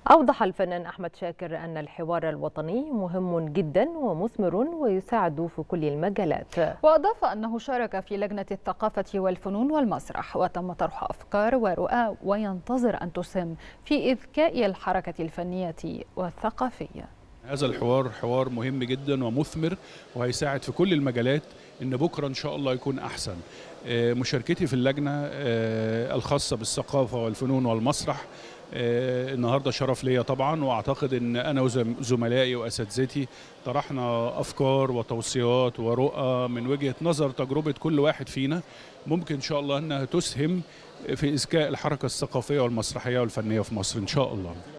أوضح الفنان أحمد شاكر أن الحوار الوطني مهم جدا ومثمر ويساعد في كل المجالات وأضاف أنه شارك في لجنة الثقافة والفنون والمسرح وتم طرح أفكار ورؤى وينتظر أن تسهم في إذكاء الحركة الفنية والثقافية هذا الحوار حوار مهم جدا ومثمر وهيساعد في كل المجالات ان بكره ان شاء الله يكون احسن آه، مشاركتي في اللجنه آه، الخاصه بالثقافه والفنون والمسرح آه، النهارده شرف ليا طبعا واعتقد ان انا وزملائي واساتذتي طرحنا افكار وتوصيات ورؤى من وجهه نظر تجربه كل واحد فينا ممكن ان شاء الله انها تسهم في اذكاء الحركه الثقافيه والمسرحيه والفنيه في مصر ان شاء الله